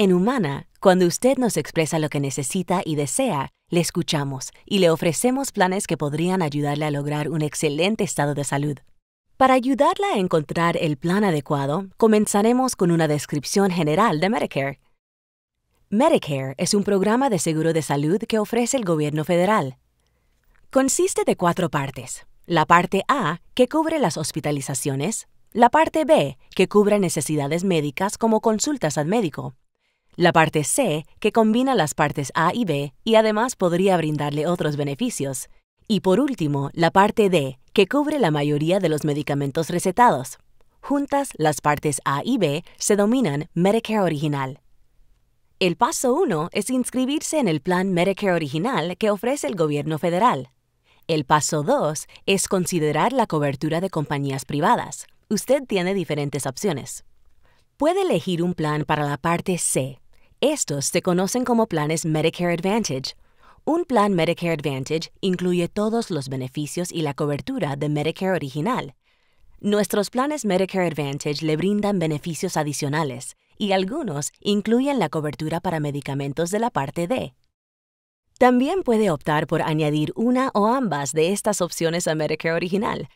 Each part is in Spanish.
En Humana, cuando usted nos expresa lo que necesita y desea, le escuchamos y le ofrecemos planes que podrían ayudarle a lograr un excelente estado de salud. Para ayudarla a encontrar el plan adecuado, comenzaremos con una descripción general de Medicare. Medicare es un programa de seguro de salud que ofrece el gobierno federal. Consiste de cuatro partes. La parte A, que cubre las hospitalizaciones. La parte B, que cubre necesidades médicas como consultas al médico la parte C, que combina las partes A y B y además podría brindarle otros beneficios, y por último, la parte D, que cubre la mayoría de los medicamentos recetados. Juntas, las partes A y B se dominan Medicare original. El paso 1 es inscribirse en el plan Medicare original que ofrece el gobierno federal. El paso 2 es considerar la cobertura de compañías privadas. Usted tiene diferentes opciones. Puede elegir un plan para la parte C, estos se conocen como planes Medicare Advantage. Un plan Medicare Advantage incluye todos los beneficios y la cobertura de Medicare original. Nuestros planes Medicare Advantage le brindan beneficios adicionales y algunos incluyen la cobertura para medicamentos de la parte D. También puede optar por añadir una o ambas de estas opciones a Medicare original.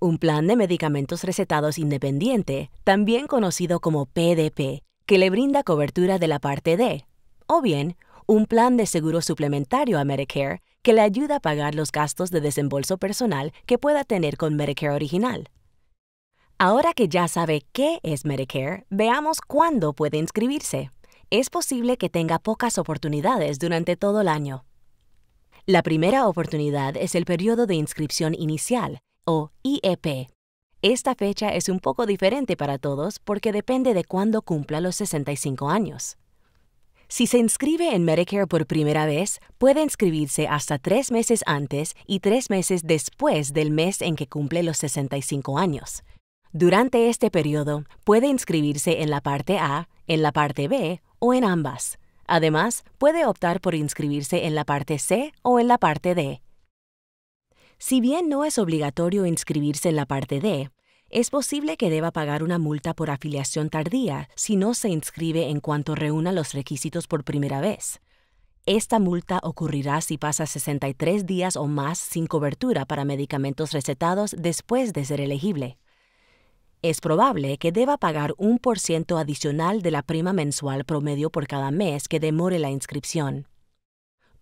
Un plan de medicamentos recetados independiente, también conocido como PDP, que le brinda cobertura de la parte D, o bien un plan de seguro suplementario a Medicare que le ayuda a pagar los gastos de desembolso personal que pueda tener con Medicare original. Ahora que ya sabe qué es Medicare, veamos cuándo puede inscribirse. Es posible que tenga pocas oportunidades durante todo el año. La primera oportunidad es el periodo de inscripción inicial, o IEP, esta fecha es un poco diferente para todos porque depende de cuándo cumpla los 65 años. Si se inscribe en Medicare por primera vez, puede inscribirse hasta tres meses antes y tres meses después del mes en que cumple los 65 años. Durante este periodo, puede inscribirse en la parte A, en la parte B o en ambas. Además, puede optar por inscribirse en la parte C o en la parte D. Si bien no es obligatorio inscribirse en la parte D, es posible que deba pagar una multa por afiliación tardía si no se inscribe en cuanto reúna los requisitos por primera vez. Esta multa ocurrirá si pasa 63 días o más sin cobertura para medicamentos recetados después de ser elegible. Es probable que deba pagar un por ciento adicional de la prima mensual promedio por cada mes que demore la inscripción.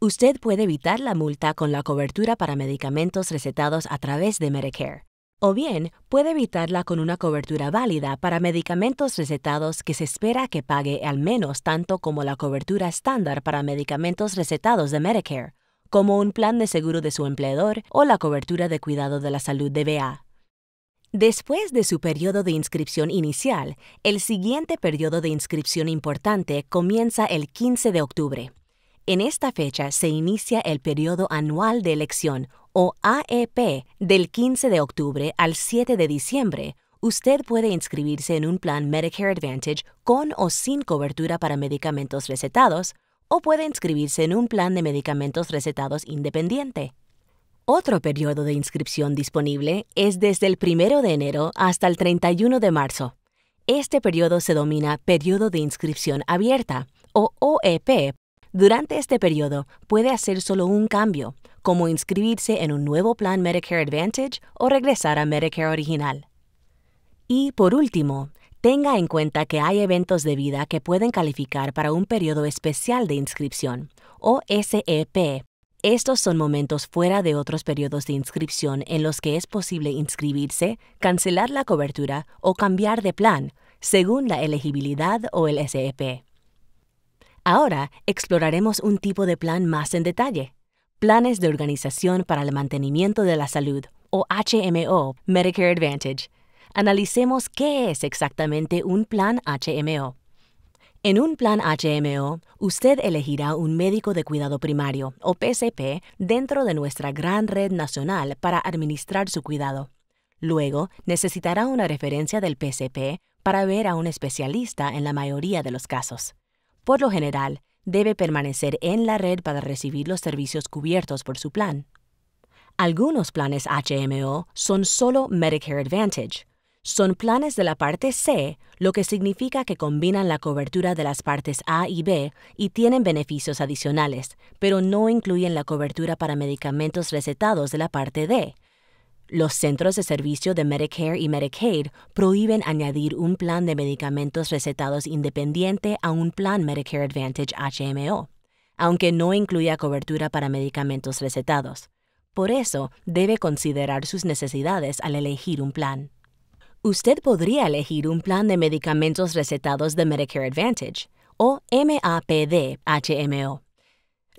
Usted puede evitar la multa con la cobertura para medicamentos recetados a través de Medicare, o bien puede evitarla con una cobertura válida para medicamentos recetados que se espera que pague al menos tanto como la cobertura estándar para medicamentos recetados de Medicare, como un plan de seguro de su empleador o la cobertura de cuidado de la salud de BA. Después de su periodo de inscripción inicial, el siguiente periodo de inscripción importante comienza el 15 de octubre. En esta fecha se inicia el periodo anual de elección o AEP del 15 de octubre al 7 de diciembre. Usted puede inscribirse en un plan Medicare Advantage con o sin cobertura para medicamentos recetados o puede inscribirse en un plan de medicamentos recetados independiente. Otro periodo de inscripción disponible es desde el 1 de enero hasta el 31 de marzo. Este periodo se denomina periodo de inscripción abierta o OEP durante este periodo puede hacer solo un cambio, como inscribirse en un nuevo plan Medicare Advantage o regresar a Medicare original. Y por último, tenga en cuenta que hay eventos de vida que pueden calificar para un periodo especial de inscripción, o SEP. Estos son momentos fuera de otros periodos de inscripción en los que es posible inscribirse, cancelar la cobertura o cambiar de plan, según la elegibilidad o el SEP. Ahora exploraremos un tipo de plan más en detalle, planes de organización para el mantenimiento de la salud, o HMO, Medicare Advantage. Analicemos qué es exactamente un plan HMO. En un plan HMO, usted elegirá un médico de cuidado primario, o PCP, dentro de nuestra gran red nacional para administrar su cuidado. Luego, necesitará una referencia del PCP para ver a un especialista en la mayoría de los casos por lo general, debe permanecer en la red para recibir los servicios cubiertos por su plan. Algunos planes HMO son solo Medicare Advantage. Son planes de la parte C, lo que significa que combinan la cobertura de las partes A y B y tienen beneficios adicionales, pero no incluyen la cobertura para medicamentos recetados de la parte D, los centros de servicio de Medicare y Medicaid prohíben añadir un plan de medicamentos recetados independiente a un plan Medicare Advantage HMO, aunque no incluya cobertura para medicamentos recetados. Por eso, debe considerar sus necesidades al elegir un plan. Usted podría elegir un plan de medicamentos recetados de Medicare Advantage o MAPD HMO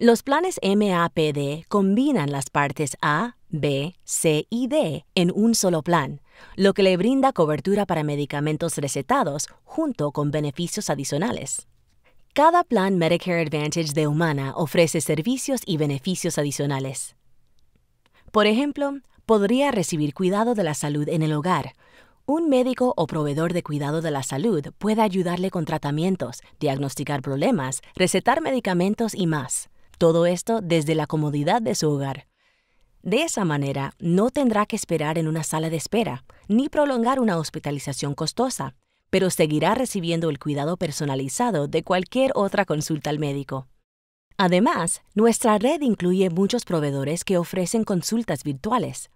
los planes MAPD combinan las partes A, B, C y D en un solo plan, lo que le brinda cobertura para medicamentos recetados junto con beneficios adicionales. Cada plan Medicare Advantage de Humana ofrece servicios y beneficios adicionales. Por ejemplo, podría recibir cuidado de la salud en el hogar. Un médico o proveedor de cuidado de la salud puede ayudarle con tratamientos, diagnosticar problemas, recetar medicamentos y más. Todo esto desde la comodidad de su hogar. De esa manera, no tendrá que esperar en una sala de espera, ni prolongar una hospitalización costosa, pero seguirá recibiendo el cuidado personalizado de cualquier otra consulta al médico. Además, nuestra red incluye muchos proveedores que ofrecen consultas virtuales.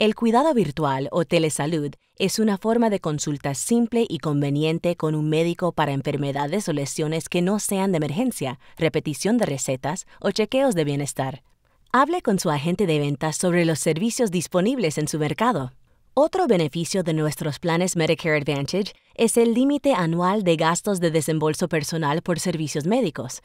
El cuidado virtual o telesalud es una forma de consulta simple y conveniente con un médico para enfermedades o lesiones que no sean de emergencia, repetición de recetas o chequeos de bienestar. Hable con su agente de ventas sobre los servicios disponibles en su mercado. Otro beneficio de nuestros planes Medicare Advantage es el límite anual de gastos de desembolso personal por servicios médicos.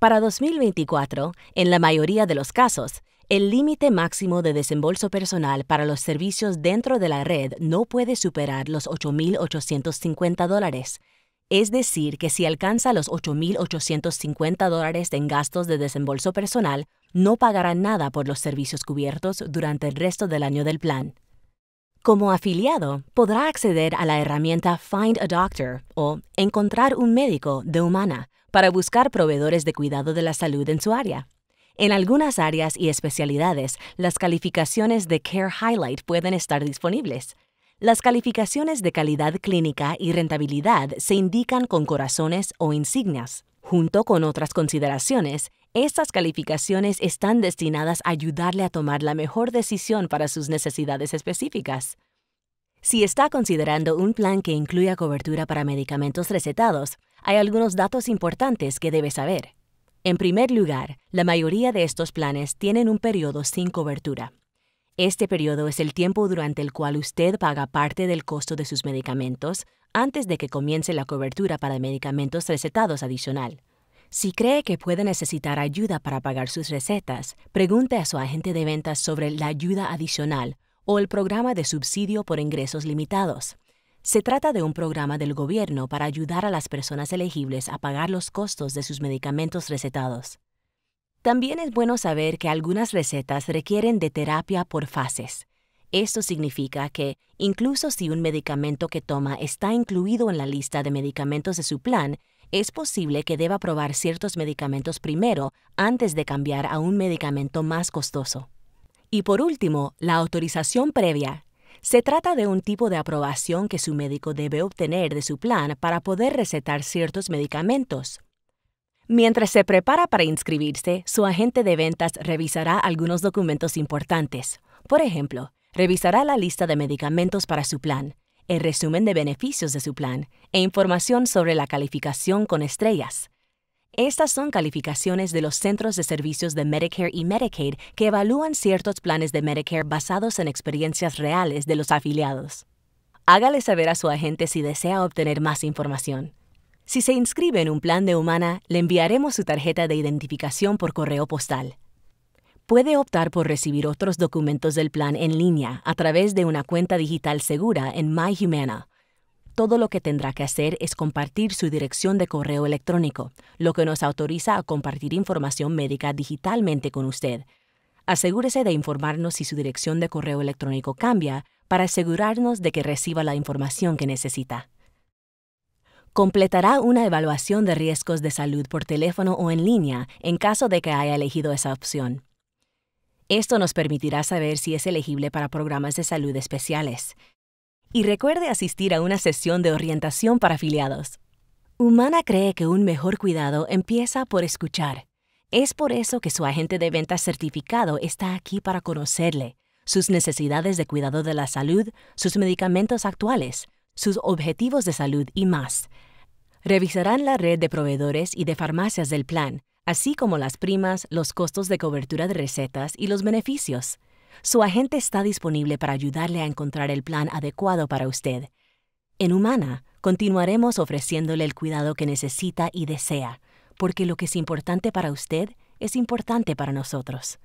Para 2024, en la mayoría de los casos, el límite máximo de desembolso personal para los servicios dentro de la red no puede superar los 8.850 dólares. Es decir, que si alcanza los 8.850 dólares en gastos de desembolso personal, no pagará nada por los servicios cubiertos durante el resto del año del plan. Como afiliado, podrá acceder a la herramienta Find a Doctor o Encontrar un médico de Humana para buscar proveedores de cuidado de la salud en su área. En algunas áreas y especialidades, las calificaciones de Care Highlight pueden estar disponibles. Las calificaciones de calidad clínica y rentabilidad se indican con corazones o insignias. Junto con otras consideraciones, estas calificaciones están destinadas a ayudarle a tomar la mejor decisión para sus necesidades específicas. Si está considerando un plan que incluya cobertura para medicamentos recetados, hay algunos datos importantes que debe saber. En primer lugar, la mayoría de estos planes tienen un periodo sin cobertura. Este periodo es el tiempo durante el cual usted paga parte del costo de sus medicamentos antes de que comience la cobertura para medicamentos recetados adicional. Si cree que puede necesitar ayuda para pagar sus recetas, pregunte a su agente de ventas sobre la ayuda adicional o el programa de subsidio por ingresos limitados. Se trata de un programa del gobierno para ayudar a las personas elegibles a pagar los costos de sus medicamentos recetados. También es bueno saber que algunas recetas requieren de terapia por fases. Esto significa que, incluso si un medicamento que toma está incluido en la lista de medicamentos de su plan, es posible que deba probar ciertos medicamentos primero antes de cambiar a un medicamento más costoso. Y por último, la autorización previa, se trata de un tipo de aprobación que su médico debe obtener de su plan para poder recetar ciertos medicamentos. Mientras se prepara para inscribirse, su agente de ventas revisará algunos documentos importantes. Por ejemplo, revisará la lista de medicamentos para su plan, el resumen de beneficios de su plan e información sobre la calificación con estrellas. Estas son calificaciones de los centros de servicios de Medicare y Medicaid que evalúan ciertos planes de Medicare basados en experiencias reales de los afiliados. Hágale saber a su agente si desea obtener más información. Si se inscribe en un plan de Humana, le enviaremos su tarjeta de identificación por correo postal. Puede optar por recibir otros documentos del plan en línea a través de una cuenta digital segura en MyHumana todo lo que tendrá que hacer es compartir su dirección de correo electrónico, lo que nos autoriza a compartir información médica digitalmente con usted. Asegúrese de informarnos si su dirección de correo electrónico cambia para asegurarnos de que reciba la información que necesita. Completará una evaluación de riesgos de salud por teléfono o en línea en caso de que haya elegido esa opción. Esto nos permitirá saber si es elegible para programas de salud especiales y recuerde asistir a una sesión de orientación para afiliados. Humana cree que un mejor cuidado empieza por escuchar. Es por eso que su agente de ventas certificado está aquí para conocerle, sus necesidades de cuidado de la salud, sus medicamentos actuales, sus objetivos de salud y más. Revisarán la red de proveedores y de farmacias del plan, así como las primas, los costos de cobertura de recetas y los beneficios. Su agente está disponible para ayudarle a encontrar el plan adecuado para usted. En Humana, continuaremos ofreciéndole el cuidado que necesita y desea, porque lo que es importante para usted es importante para nosotros.